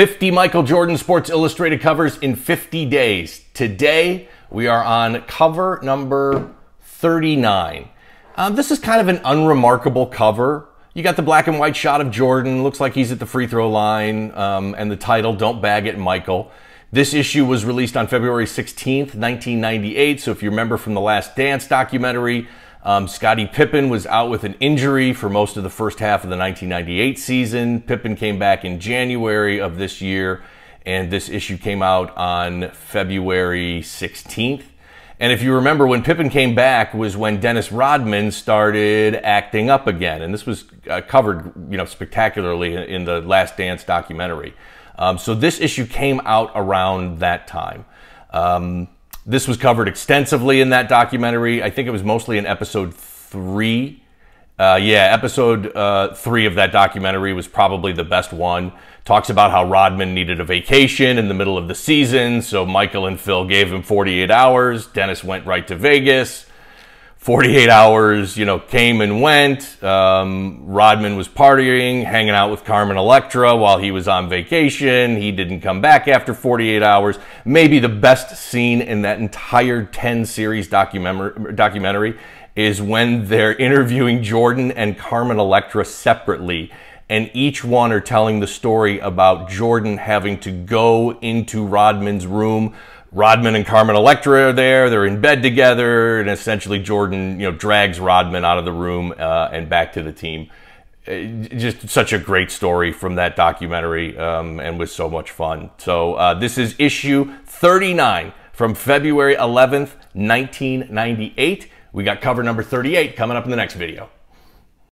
50 Michael Jordan Sports Illustrated covers in 50 days. Today, we are on cover number 39. Um, this is kind of an unremarkable cover. You got the black and white shot of Jordan, looks like he's at the free throw line, um, and the title, Don't Bag It, Michael. This issue was released on February 16th, 1998. So if you remember from the Last Dance documentary, um, Scottie Pippen was out with an injury for most of the first half of the 1998 season. Pippen came back in January of this year, and this issue came out on February 16th. And if you remember, when Pippen came back was when Dennis Rodman started acting up again, and this was uh, covered, you know, spectacularly in, the Last Dance documentary. Um, so this issue came out around that time. Um, this was covered extensively in that documentary. I think it was mostly in episode three. Uh, yeah, episode uh, three of that documentary was probably the best one. Talks about how Rodman needed a vacation in the middle of the season, so Michael and Phil gave him 48 hours. Dennis went right to Vegas. 48 hours, you know, came and went. Um, Rodman was partying, hanging out with Carmen Electra while he was on vacation. He didn't come back after 48 hours. Maybe the best scene in that entire 10 series documentary, documentary is when they're interviewing Jordan and Carmen Electra separately. And each one are telling the story about Jordan having to go into Rodman's room Rodman and Carmen Electra are there. They're in bed together, and essentially Jordan, you know, drags Rodman out of the room uh, and back to the team. Uh, just such a great story from that documentary, um, and was so much fun. So uh, this is issue 39 from February 11th, 1998. We got cover number 38 coming up in the next video.